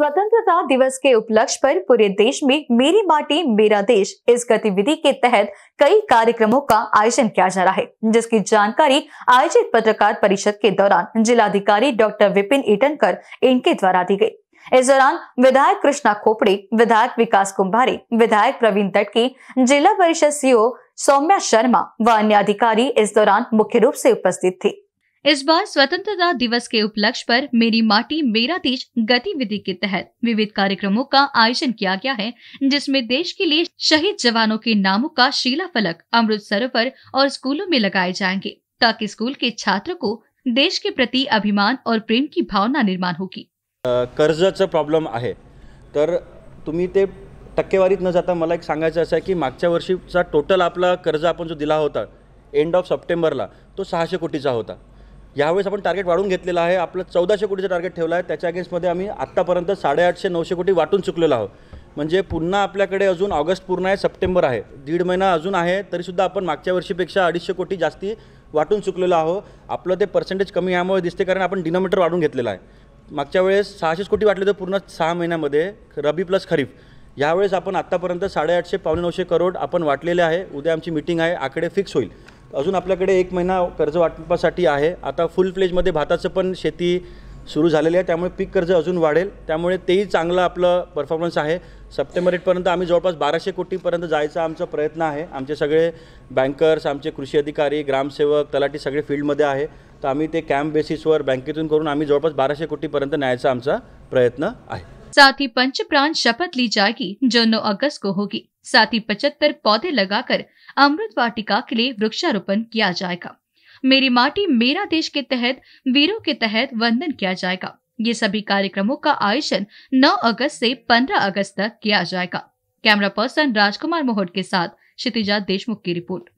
स्वतंत्रता दिवस के उपलक्ष्य पर पूरे देश में मेरी माटी मेरा देश इस गतिविधि के तहत कई कार्यक्रमों का आयोजन किया जा रहा है जिसकी जानकारी आयोजित पत्रकार परिषद के दौरान जिलाधिकारी डॉक्टर विपिन ईटनकर इनके द्वारा दी गई इस दौरान विधायक कृष्णा खोपड़े विधायक विकास कुंभारी विधायक प्रवीण तटके जिला परिषद सीओ सौम्या शर्मा व अन्य अधिकारी इस दौरान मुख्य रूप से उपस्थित थे इस बार स्वतंत्रता दिवस के उपलक्ष्य पर मेरी माटी मेरा देश गतिविधि के तहत विविध कार्यक्रमों का आयोजन किया गया है जिसमें देश के लिए शहीद जवानों के नामों का शिला फलक अमृत सरोवर और स्कूलों में लगाए जाएंगे ताकि स्कूल के छात्र को देश के प्रति अभिमान और प्रेम की भावना निर्माण होगी कर्जाचं च आहे तर तुम्ही ते टक्केवारीत न जाता मला एक सांगायचं असं आहे की मागच्या वर्षीचा टोटल आपला कर्ज आपण जो दिला होता एंड ऑफ सप्टेंबरला तो सहाशे कोटीचा होता यावेळेस आपण टार्गेट वाढून घेतलेलं आहे आपलं चौदाशे कोटीचं टार्गेट ठेवलं आहे त्याच्या अगेन्स्टमध्ये आम्ही आत्तापर्यंत साडेआठशे नऊशे कोटी वाटून चुकलेलो आहोत म्हणजे पुन्हा आपल्याकडे अजून ऑगस्ट पूर्ण आहे सप्टेंबर आहे दीड महिना अजून आहे तरीसुद्धा आपण मागच्या वर्षीपेक्षा अडीचशे कोटी जास्ती वाटून चुकलेलो आहो आपलं ते पर्सेंटेज कमी यामुळे दिसते कारण आपण डिनोमीटर वाढून घेतलेलं आहे मागच्या वेळेस सहाशे कोटी वाटले होते पूर्ण सहा महिन्यामध्ये रबी प्लस खरीफ यावेळेस आपण आत्तापर्यंत साडेआठशे पावणे नऊशे करोड आपण वाटलेले आहे उद्या आमची मिटिंग आहे आकडे फिक्स होईल अजून आपल्याकडे एक महिना कर्ज वाटपासाठी आहे आता फुल फ्लेजमध्ये भाताचं पण शेती सुरू झालेली आहे त्यामुळे पीक कर्ज अजून वाढेल त्यामुळे तेही चांगलं आपलं परफॉर्मन्स आहे सप्टेंबर एटपर्यंत आम्ही जवळपास बाराशे कोटीपर्यंत जायचा आमचा प्रयत्न आहे आमचे सगळे बँकर्स आमचे कृषी अधिकारी ग्रामसेवक तलाठी सगळे फील्डमध्ये आहे तर आम्ही ते कॅम्प बेसिसवर बँकेतून करून आम्ही जवळपास बाराशे कोटीपर्यंत न्यायचा आमचा प्रयत्न आहे साथ ही पंच प्राण शपथ ली जाएगी जो 9 अगस्त को होगी साथ ही पचहत्तर पौधे लगाकर अमृत वाटिका के लिए वृक्षारोपण किया जाएगा मेरी माटी मेरा देश के तहत वीरों के तहत वंदन किया जाएगा ये सभी कार्यक्रमों का आयोजन 9 अगस्त से 15 अगस्त तक किया जाएगा कैमरा पर्सन राजकुमार मोहट के साथ क्षितिजा देशमुख की रिपोर्ट